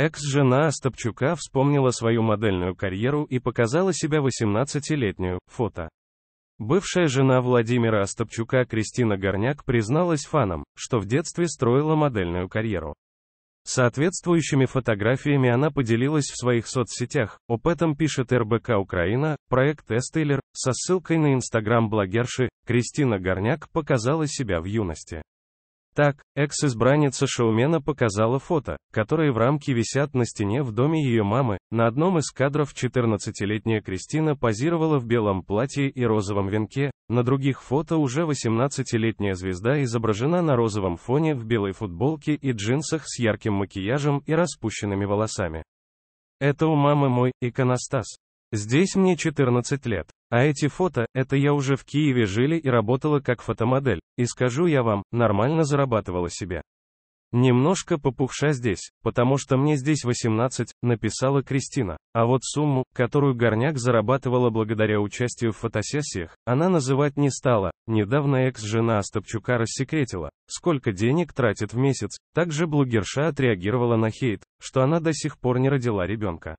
Экс-жена Остапчука вспомнила свою модельную карьеру и показала себя 18-летнюю. Фото. Бывшая жена Владимира Остапчука Кристина Горняк призналась фанам, что в детстве строила модельную карьеру. Соответствующими фотографиями она поделилась в своих соцсетях, об этом пишет РБК Украина, проект Эстейлер, со ссылкой на инстаграм блогерши, Кристина Горняк показала себя в юности. Так, экс-избранница шоумена показала фото, которые в рамке висят на стене в доме ее мамы. На одном из кадров 14-летняя Кристина позировала в белом платье и розовом венке, на других фото уже 18-летняя звезда изображена на розовом фоне в белой футболке и джинсах с ярким макияжем и распущенными волосами. Это у мамы мой иконостас. Здесь мне 14 лет. А эти фото, это я уже в Киеве жили и работала как фотомодель, и скажу я вам, нормально зарабатывала себе. Немножко попухша здесь, потому что мне здесь 18, написала Кристина. А вот сумму, которую Горняк зарабатывала благодаря участию в фотосессиях, она называть не стала. Недавно экс-жена Остапчука рассекретила, сколько денег тратит в месяц. Также блогерша отреагировала на хейт, что она до сих пор не родила ребенка.